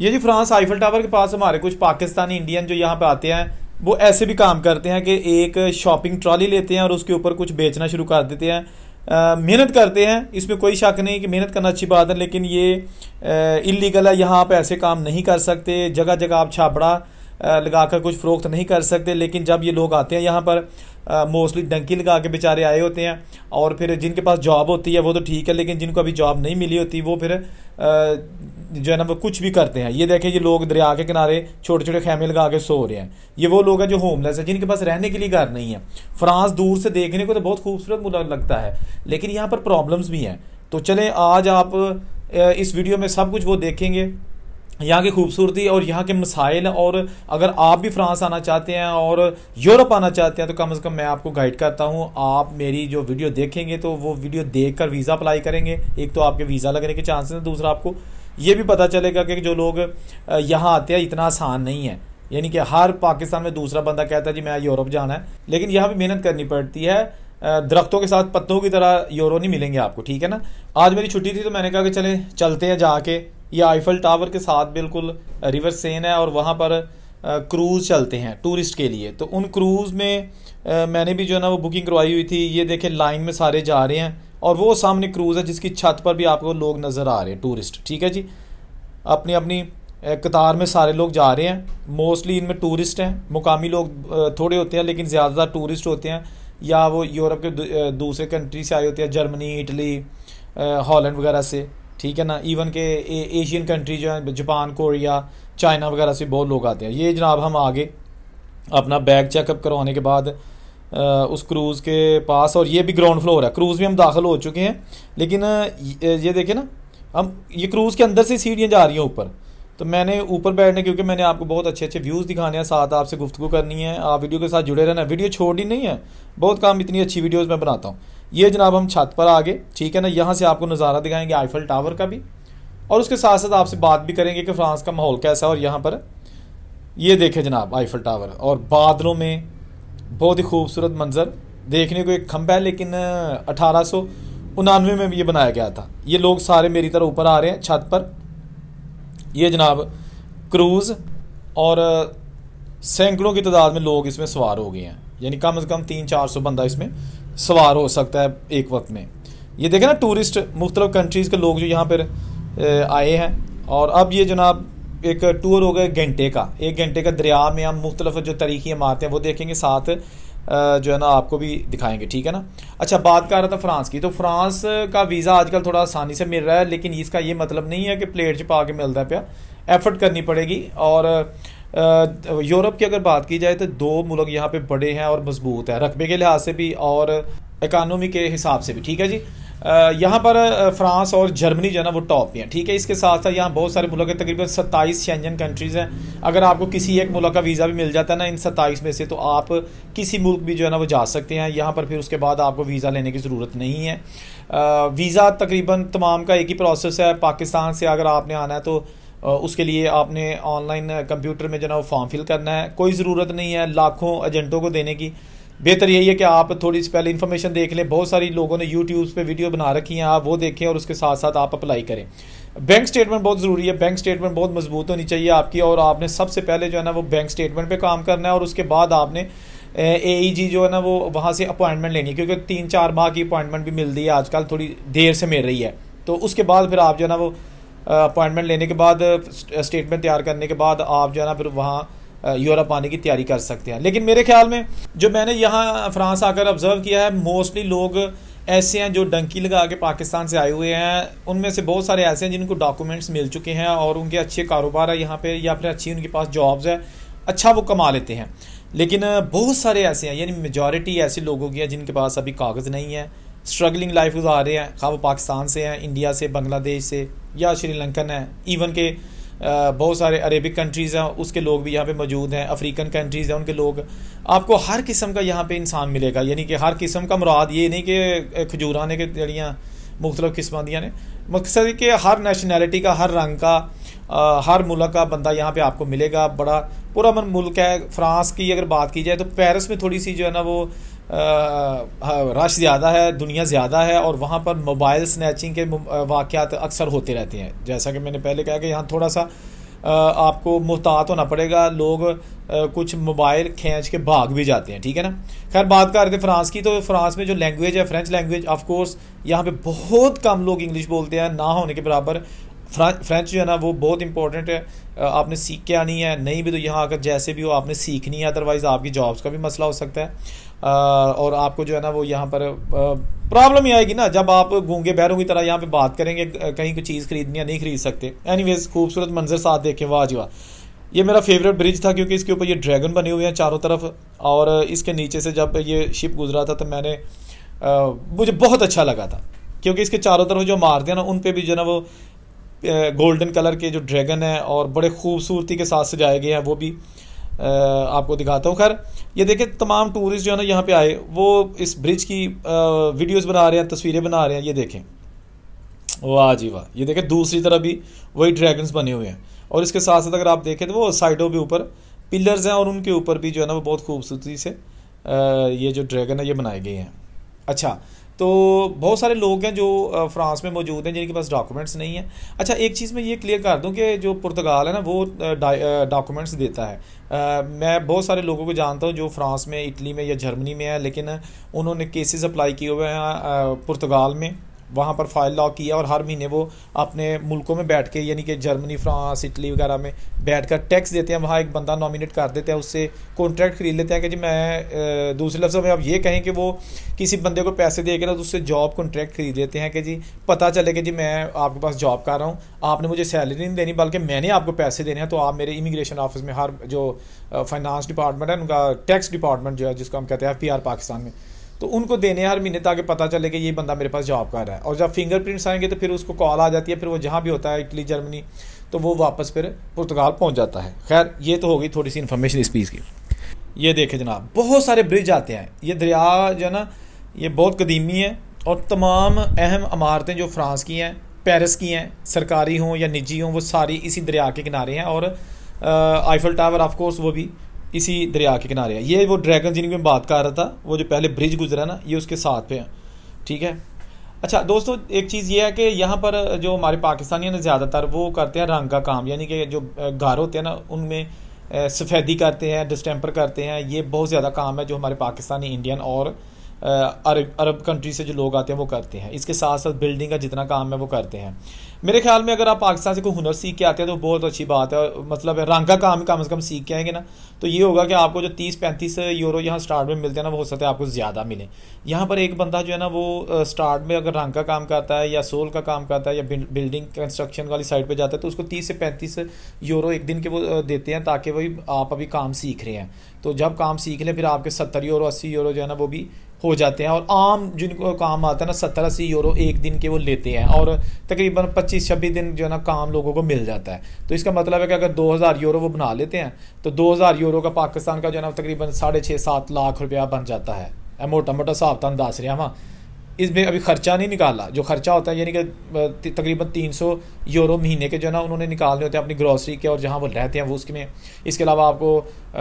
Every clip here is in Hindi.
ये जी फ्रांस आइफल टावर के पास हमारे कुछ पाकिस्तानी इंडियन जो यहाँ पे आते हैं वो ऐसे भी काम करते हैं कि एक शॉपिंग ट्रॉली लेते हैं और उसके ऊपर कुछ बेचना शुरू कर देते हैं मेहनत करते हैं इसमें कोई शक नहीं कि मेहनत करना अच्छी बात है लेकिन ये इलीगल है यहाँ आप ऐसे काम नहीं कर सकते जगह जगह आप छापड़ा लगाकर कुछ फ़रोख्त नहीं कर सकते लेकिन जब ये लोग आते हैं यहाँ पर मोस्टली डंकी लगा के बेचारे आए होते हैं और फिर जिनके पास जॉब होती है वो तो ठीक है लेकिन जिनको अभी जॉब नहीं मिली होती वो फिर जो है ना वो कुछ भी करते हैं ये देखें ये लोग दरिया के किनारे छोटे छोटे खेमे लगा के सो रहे हैं ये वो लोग हैं जो होमलेस हैं जिनके पास रहने के लिए घर नहीं है फ्रांस दूर से देखने को तो बहुत खूबसूरत मुल्क लगता है लेकिन यहाँ पर प्रॉब्लम्स भी हैं तो चलें आज आप इस वीडियो में सब कुछ वो देखेंगे यहाँ की खूबसूरती और यहाँ के मसाइल और अगर आप भी फ्रांस आना चाहते हैं और यूरोप आना चाहते हैं तो कम से कम मैं आपको गाइड करता हूँ आप मेरी जो वीडियो देखेंगे तो वो वीडियो देख कर वीज़ा अप्लाई करेंगे एक तो आपके वीज़ा लगने के चांसेस हैं दूसरा आपको ये भी पता चलेगा कि जो लोग यहाँ आते हैं इतना आसान नहीं है यानी कि हर पाकिस्तान में दूसरा बंदा कहता है जी मैं यूरोप जाना है लेकिन यहाँ भी मेहनत करनी पड़ती है दरख्तों के साथ पत्तों की तरह यूरो नहीं मिलेंगे आपको ठीक है ना आज मेरी छुट्टी थी तो मैंने कहा कि चले चलते हैं जाके ये आईफल टावर के साथ बिल्कुल रिवर सेन है और वहाँ पर क्रूज़ चलते हैं टूरिस्ट के लिए तो उन क्रूज़ में आ, मैंने भी जो है ना वो बुकिंग करवाई हुई थी ये देखें लाइन में सारे जा रहे हैं और वो सामने क्रूज़ है जिसकी छत पर भी आपको लोग नज़र आ रहे हैं टूरिस्ट ठीक है जी अपनी अपनी कतार में सारे लोग जा रहे हैं मोस्टली इनमें टूरिस्ट हैं मुकामी लोग थोड़े होते हैं लेकिन ज़्यादातर टूरिस्ट होते हैं या वो यूरोप के दूसरे कंट्री से आए होते हैं जर्मनी इटली हॉलैंड वगैरह से ठीक है ना इवन के एशियन कंट्री जो है जापान कोरिया चाइना वगैरह से बहुत लोग आते हैं ये जनाब हम आगे अपना बैग चेकअप करवाने के बाद उस क्रूज़ के पास और ये भी ग्राउंड फ्लोर है क्रूज़ में हम दाखिल हो चुके हैं लेकिन ये देखें ना हम ये क्रूज़ के अंदर से सीढ़ियाँ जा रही हैं ऊपर तो मैंने ऊपर बैठने क्योंकि मैंने आपको बहुत अच्छे अच्छे व्यूज़ दिखाने हैं साथ आपसे गुफ्तु करनी है आप वीडियो के साथ जुड़े रहना वीडियो छोड़ ही नहीं है बहुत काम इतनी अच्छी वीडियोज़ मैं बनाता हूँ ये जनाब हम छत पर आ गए ठीक है ना यहाँ से आपको नज़ारा दिखाएंगे आईफल टावर का भी और उसके साथ साथ आपसे बात भी करेंगे कि फ्रांस का माहौल कैसा है और यहाँ पर ये देखें जनाब आईफल टावर और बादलों में बहुत ही खूबसूरत मंजर देखने को एक खम्भा है लेकिन अठारह सौ उनानवे में ये बनाया गया था ये लोग सारे मेरी तरह ऊपर आ रहे हैं छत पर ये जनाब क्रूज़ और सैकड़ों की तादाद में लोग इसमें सवार हो गए हैं यानी कम से कम तीन चार सौ बंदा इसमें सवार हो सकता है एक वक्त में ये देखें ना टूरिस्ट मुख्तलिफ कंट्रीज़ के लोग जो यहाँ पर आए हैं और अब ये जनाब एक टूर हो गया घंटे का एक घंटे का दरिया में हम मुख्तलिफ जो तरीक़ी इमारतें हैं वो देखेंगे साथ जो है ना आपको भी दिखाएंगे ठीक है ना अच्छा बात कर रहा था फ्रांस की तो फ्रांस का वीज़ा आजकल थोड़ा आसानी से मिल रहा है लेकिन इसका ये मतलब नहीं है कि प्लेट पा के मिलता है पाया एफर्ट करनी पड़ेगी और यूरोप की अगर बात की जाए तो दो मुल्क यहाँ पे बड़े हैं और मजबूत हैं रकबे के लिहाज से भी और इकानमी के हिसाब से भी ठीक है जी यहाँ पर फ्रांस और जर्मनी जो है ना वो टॉप में है ठीक है इसके साथ साथ यहाँ बहुत सारे मुल्क हैं तकरीबन सत्ताईस शेंजन कंट्रीज़ हैं अगर आपको किसी एक मुल्क का वीज़ा भी मिल जाता है ना इन सत्ताईस में से तो आप किसी मुल्क भी जो है ना वो जा सकते हैं यहाँ पर फिर उसके बाद आपको वीज़ा लेने की ज़रूरत नहीं है वीज़ा तकरीबन तमाम का एक ही प्रोसेस है पाकिस्तान से अगर आपने आना है तो उसके लिए आपने ऑनलाइन कंप्यूटर में जो है ना फॉर्म फिल करना है कोई ज़रूरत नहीं है लाखों एजेंटों को देने की बेहतर यही है कि आप थोड़ी सी पहले इन्फॉर्मेशन देख लें बहुत सारी लोगों ने यूट्यूब पे वीडियो बना रखी हैं आप वो देखें और उसके साथ साथ आप अप्लाई करें बैंक स्टेटमेंट बहुत ज़रूरी है बैंक स्टेटमेंट बहुत मजबूत होनी चाहिए आपकी और आपने सबसे पहले जो है ना वो बैंक स्टेटमेंट पर काम करना है और उसके बाद आपने ए जी e जो है ना वो वहाँ से अपॉइंटमेंट लेनी है क्योंकि तीन चार माह की अपॉइंटमेंट भी मिल रही है आजकल थोड़ी देर से मिल रही है तो उसके बाद फिर आप जो है ना वो अपॉइंटमेंट लेने के बाद स्टेटमेंट तैयार करने के बाद आप जो है ना फिर वहाँ यूरोप आने की तैयारी कर सकते हैं लेकिन मेरे ख्याल में जो मैंने यहाँ फ्रांस आकर ऑब्जर्व किया है मोस्टली लोग ऐसे हैं जो डंकी लगा के पाकिस्तान से आए हुए हैं उनमें से बहुत सारे ऐसे हैं जिनको डॉक्यूमेंट्स मिल चुके हैं और उनके अच्छे कारोबार है यहाँ पर या फिर अच्छी उनके पास जॉब्स है अच्छा वो कमा लेते हैं लेकिन बहुत सारे ऐसे हैं यानी मेजॉरिटी ऐसे लोगों की है जिनके पास अभी कागज़ नहीं है स्ट्रगलिंग लाइफ गुजार रहे हैं खा वो पाकिस्तान से हैं इंडिया से बांग्लादेश से या श्रीलंकन है इवन के बहुत सारे अरेबिक कंट्रीज़ हैं उसके लोग भी यहाँ पे मौजूद हैं अफ्रीकन कंट्रीज़ हैं उनके लोग आपको हर किस्म का यहाँ पे इंसान मिलेगा यानी कि हर किस्म का मुराद ये नहीं कि आने के जड़ियाँ मुख्तलिफ़ किस्म दियाँ ने मकसद कि हर नेशनैलिटी का हर रंग का आ, हर मुल्क का बंदा यहाँ पे आपको मिलेगा बड़ा पूरा मन मुल्क है फ्रांस की अगर बात की जाए तो पेरिस में थोड़ी सी जो है ना वो रश ज़्यादा है दुनिया ज़्यादा है और वहाँ पर मोबाइल स्नैचिंग के वाक़ अक्सर होते रहते हैं जैसा कि मैंने पहले कहा कि यहाँ थोड़ा सा आपको मुहतात होना पड़ेगा लोग कुछ मोबाइल खींच के भाग भी जाते हैं ठीक है ना खैर बात कर रहे थे फ्रांस की तो फ्रांस में जो लैंग्वेज है फ्रेंच लैंग्वेज ऑफ कोर्स यहाँ पे बहुत कम लोग इंग्लिश बोलते हैं ना होने के बराबर फ्रेंच जो है ना वो बहुत इंपॉर्टेंट है आपने सीख के आनी है नहीं भी तो यहाँ आकर जैसे भी हो आपने सीखनी है अदरवाइज़ आपकी जॉब्स का भी मसला हो सकता है और आपको जो है ना वो यहाँ पर प्रॉब्लम ही आएगी ना जब आप गूंगे बहरों की तरह यहाँ पे बात करेंगे कहीं कोई चीज़ खरीदनी या नहीं खरीद सकते एनीवेज खूबसूरत मंजर साथ देखें वाह जी वाह ये मेरा फेवरेट ब्रिज था क्योंकि इसके ऊपर ये ड्रैगन बने हुए हैं चारों तरफ और इसके नीचे से जब ये शिप गुजरा था तो मैंने आ, मुझे बहुत अच्छा लगा था क्योंकि इसके चारों तरफ जो मारते हैं ना उन पर भी जो है ना वो गोल्डन कलर के जो ड्रैगन है और बड़े खूबसूरती के साथ सजाए गए हैं वो भी आपको दिखाता हूँ खैर ये देखें तमाम टूरिस्ट जो है ना यहाँ पे आए वो इस ब्रिज की वीडियोस बना रहे हैं तस्वीरें बना रहे हैं ये देखें वाह जी वाह ये देखें दूसरी तरफ भी वही ड्रैगन्स बने हुए हैं और इसके साथ साथ अगर आप देखें तो वो साइडों के ऊपर पिलर्स हैं और उनके ऊपर भी जो है ना वो बहुत खूबसूरती से ये जो ड्रैगन है ये बनाए गए हैं अच्छा तो बहुत सारे लोग हैं जो फ्रांस में मौजूद हैं जिनके पास डॉक्यूमेंट्स नहीं है अच्छा एक चीज़ मैं ये क्लियर कर दूं कि जो पुर्तगाल है ना वो डॉक्यूमेंट्स देता है आ, मैं बहुत सारे लोगों को जानता हूँ जो फ्रांस में इटली में या जर्मनी में है लेकिन उन्होंने केसेस अप्लाई किए हुए हैं पुर्तगाल में वहाँ पर फाइल लॉक किया और हर महीने वो अपने मुल्कों में बैठ के यानी कि जर्मनी फ्रांस इटली वगैरह में बैठ कर टैक्स देते हैं वहाँ एक बंदा नॉमिनेट कर देते हैं उससे कॉन्ट्रैक्ट खरीद लेते हैं कि जी मैं दूसरे लफ्जों में आप ये कहें कि वो किसी बंदे को पैसे दे के ना तो उससे जॉब कॉन्ट्रैक्ट खरीद लेते हैं कि जी पता चले कि जी मैं आपके पास जॉब कर रहा हूँ आपने मुझे सैलरी नहीं देनी बल्कि मैंने आपको पैसे देने हैं तो आप मेरे इमिग्रेशन ऑफिस में हर जो फाइनेंस डिपार्टमेंट है उनका टैक्स डिपार्टमेंट जो है जिसको हम कहते हैं एफ पाकिस्तान में तो उनको देने हर महीने ताकि पता चले कि ये बंदा मेरे पास जॉब कर रहा है और जब फिंगरप्रिंट्स आएंगे तो फिर उसको कॉल आ जाती है फिर वो जहाँ भी होता है इटली जर्मनी तो वो वापस फिर पुर्तगाल पहुँच जाता है खैर ये तो होगी थोड़ी सी इन्फॉर्मेशन इस पीज़ की ये देखे जनाब बहुत सारे ब्रिज आते हैं ये दरिया जो है ना ये बहुत कदीमी है और तमाम अहम इमारतें जो फ्रांस की हैं पेरिस की हैं सरकारी हों या निजी हों वो सारी इसी दरिया के किनारे हैं और आइफल टावर ऑफ कोर्स वो भी इसी दरिया के किनारे है ये वो ड्रैगन जिनकी मैं बात कर रहा था वो जो पहले ब्रिज गुजरा ना ये उसके साथ पे है ठीक है अच्छा दोस्तों एक चीज़ ये है कि यहाँ पर जो हमारे पाकिस्तानी हैं ज़्यादातर वो करते हैं रंग का काम यानी कि जो घर होते हैं ना उनमें सफ़ेदी करते हैं डिस्टेंपर करते हैं ये बहुत ज़्यादा काम है जो हमारे पाकिस्तानी इंडियन और अरब अरब कंट्री से जो लोग आते हैं वो करते हैं इसके साथ साथ बिल्डिंग का जितना काम है वो करते हैं मेरे ख्याल में अगर आप पाकिस्तान से कोई हुनर सीख के आते हैं तो बहुत अच्छी बात है मतलब रंग का काम कम अज़ कम सीख के आएंगे ना तो ये होगा कि आपको जो तीस पैंतीस यूरो यहाँ स्टार्ट में मिलते हैं ना वो हो सकता है आपको ज़्यादा मिले यहाँ पर एक बंदा जो है ना वो स्टार्ट में अगर रंग का काम करता है या सोल का काम करता है या बिल्डिंग कंस्ट्रक्शन वाली साइड पर जाता है तो उसको तीस से पैंतीस यूरो एक दिन के वो देते हैं ताकि वही आप अभी काम सीख रहे हैं तो जब काम सीख लें फिर आपके सत्तर यूरो अस्सी यूरो जो है ना वो भी हो जाते हैं और आम जिनको काम आता है ना सत्तर अस्सी यूरो एक दिन के वो लेते हैं और तकरीबन पच्चीस छब्बीस दिन जो है ना काम लोगों को मिल जाता है तो इसका मतलब है कि अगर दो हज़ार यूरो वो बना लेते हैं तो दो हज़ार यूरो का पाकिस्तान का जो है ना तकरीबन साढ़े छः सात लाख रुपया बन जाता है मोटा मोटा हिसाब था दस रहा वहाँ इसमें अभी ख़र्चा नहीं निकाला जो ख़र्चा होता है यानी कि तकरीबन तीन सौ यूरो महीने के जो है ना उन्होंने निकालने होते हैं अपनी ग्रॉसरी के और जहाँ वो रहते हैं वो उसके में इसके अलावा आपको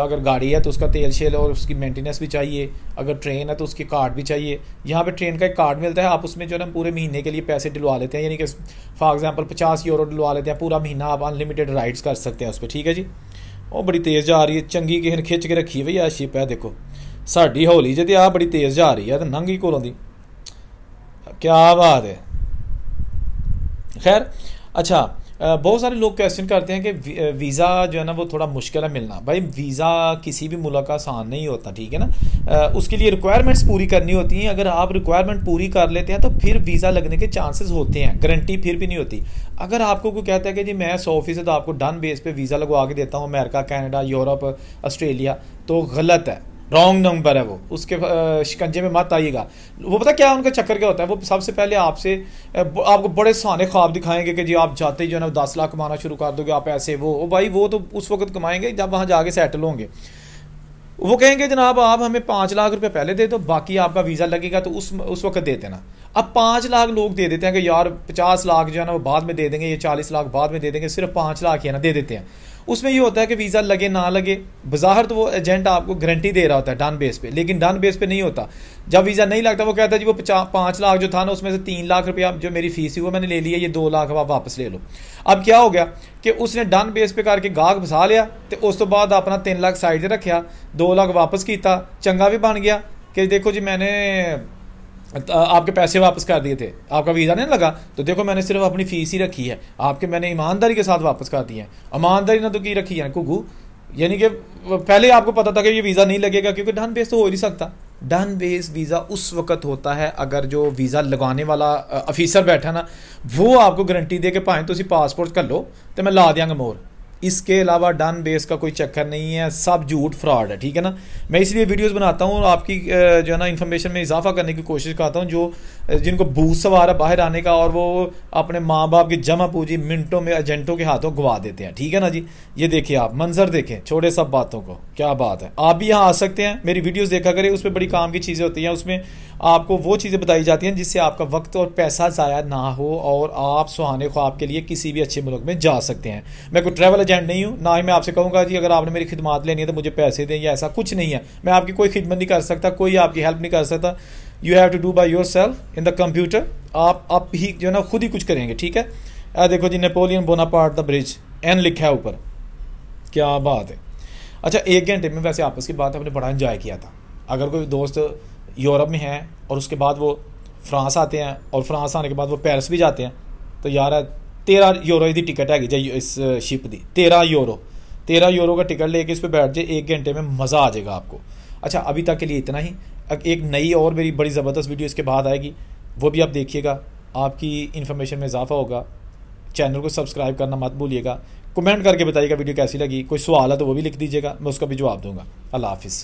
अगर गाड़ी है तो उसका तेल शेल और उसकी मेंटेनेंस भी चाहिए अगर ट्रेन है तो उसकी कार्ड भी चाहिए यहाँ पर ट्रेन का एक कार्ड मिलता है आप उसमें जो है ना पूरे महीने के लिए पैसे डिलवा लेते हैं यानी कि फॉर एग्ज़ाम्पल पचास यूरो डिलवा लेते हैं पूरा महीना आप अनलिमिटेड राइड्स कर सकते हैं उस पर ठीक है जी और बड़ी तेज जा रही है चंकी किसी खिंच के रखी है भैया शिप है देखो ਦੇਖੋ ਸਾਡੀ जी आ बड़ी तेज जा रही है तो ਹੈ ही ਨੰਗੀ ਕੋਲੋਂ क्या बात है खैर अच्छा बहुत सारे लोग क्वेश्चन करते हैं कि वीज़ा जो है ना वो थोड़ा मुश्किल है मिलना भाई वीज़ा किसी भी मुल्क का आसान नहीं होता ठीक है ना उसके लिए रिक्वायरमेंट्स पूरी करनी होती हैं अगर आप रिक्वायरमेंट पूरी कर लेते हैं तो फिर वीज़ा लगने के चांसेस होते हैं गारंटी फिर भी नहीं होती अगर आपको कोई कहता है कि जी मैं सौ फीसद आपको डन बेस पर वीज़ा लगवा के देता हूँ अमेरिका कैनेडा यूरोप ऑस्ट्रेलिया तो गलत है रॉन्ग नंबर है वो उसके शिकंजे में मत आइएगा वो पता क्या उनका चक्कर क्या होता है वो सबसे पहले आपसे आपको बड़े सहाने ख्वाब दिखाएंगे कि जी आप जाते ही जो है ना दस लाख कमाना शुरू कर दोगे आप ऐसे वो भाई वो तो उस वक्त कमाएंगे जब वहाँ जाके सेटल होंगे वो कहेंगे जनाब आप हमें पाँच लाख रुपए पहले दे दो बाकी आपका वीज़ा लगेगा तो उस उस वक्त दे देना अब पाँच लाख लोग दे देते हैं कि यार पचास लाख जो है ना वो बाद में दे देंगे ये चालीस लाख बाद में दे देंगे सिर्फ पाँच लाख ही है ना दे देते हैं उसमें ये होता है कि वीज़ा लगे ना लगे बाहर तो वो एजेंट आपको गारंटी दे रहा होता है डन बेस पे लेकिन डन बेस पे नहीं होता जब वीज़ा नहीं लगता वो कहता है जी वो पाँच लाख जो था ना उसमें से तीन लाख रुपया जो मेरी फीस थी वो मैंने ले लिया ये दो लाख आप वापस ले लो अब क्या हो गया कि उसने डन बेस पे करके गाहक बसा लिया तो उस तो बाद अपना तीन लाख साइड से रखा दो लाख वापस किया चंगा भी बन गया कि देखो जी मैंने आपके पैसे वापस कर दिए थे आपका वीज़ा नहीं लगा तो देखो मैंने सिर्फ अपनी फ़ीस ही रखी है आपके मैंने ईमानदारी के साथ वापस कर दिए हैं ईमानदारी ना तो की रखी है कुगू यानी कि पहले आपको पता था कि ये वीज़ा नहीं लगेगा क्योंकि डन बेस तो हो ही नहीं सकता डन बेस वीज़ा उस वक्त होता है अगर जो वीज़ा लगाने वाला अफीसर बैठा ना वो आपको गारंटी दे के भाएँ तुम पासपोर्ट कर लो तो मैं ला देंगे मोर इसके अलावा डन बेस का कोई चक्कर नहीं है सब झूठ फ्रॉड है ठीक है ना मैं इसलिए वीडियोस बनाता हूँ और आपकी जो है ना इन्फॉर्मेशन में इजाफा करने की कोशिश करता हूँ जो जिनको भूत सवार है बाहर आने का और वो अपने माँ बाप की जमा पूजी मिनटों में एजेंटों के हाथों गवा देते हैं ठीक है ना जी ये देखिए आप मंजर देखें छोड़े सब बातों को क्या बात है आप भी यहाँ आ सकते हैं मेरी वीडियोज़ देखा करें उसमें बड़ी काम की चीज़ें होती हैं उसमें आपको वो चीज़ें बताई जाती हैं जिससे आपका वक्त और पैसा ज़ाया ना हो और आप सुहाने ख्वाब के लिए किसी भी अच्छे मुल्क में जा सकते हैं मैं कोई ट्रैवल एजेंट नहीं हूँ ना ही मैं आपसे कहूँगा जी अगर आपने मेरी खिदमत लेनी है तो मुझे पैसे दें या ऐसा कुछ नहीं है मैं आपकी कोई खिदमत नहीं कर सकता कोई आपकी हेल्प नहीं कर सकता you have to do by yourself in the computer आप आप ही जो है ना खुद ही कुछ करेंगे ठीक है आ देखो जी नेपोलियन बोनापार्ट द ब्रिज एन लिखा है ऊपर क्या बात है अच्छा एक घंटे में वैसे आपस की बात है हमने बड़ा इन्जॉय किया था अगर कोई दोस्त यूरोप में है और उसके बाद वो फ्रांस आते हैं और फ्रांस आने के बाद वो पेरिस भी जाते हैं तो यार तेरह यूरो ਇਹਦੀ टिकट ਹੈਗੀ इस शिप ਸ਼ਿਪ तेरह यूरो तेरह यूरो का टिकट लेके इस पर बैठ जाए एक घंटे में मज़ा आ जाएगा आपको अच्छा अभी तक के लिए इतना ही एक नई और मेरी बड़ी ज़बरदस्त वीडियो इसके बाद आएगी वो भी आप देखिएगा आपकी इन्फॉर्मेशन में इजाफा होगा चैनल को सब्सक्राइब करना मत भूलिएगा कमेंट करके बताइएगा वीडियो कैसी लगी कोई सवाल है तो वो भी लिख दीजिएगा मैं उसका भी जवाब दूंगा अल्लाह हाफिज़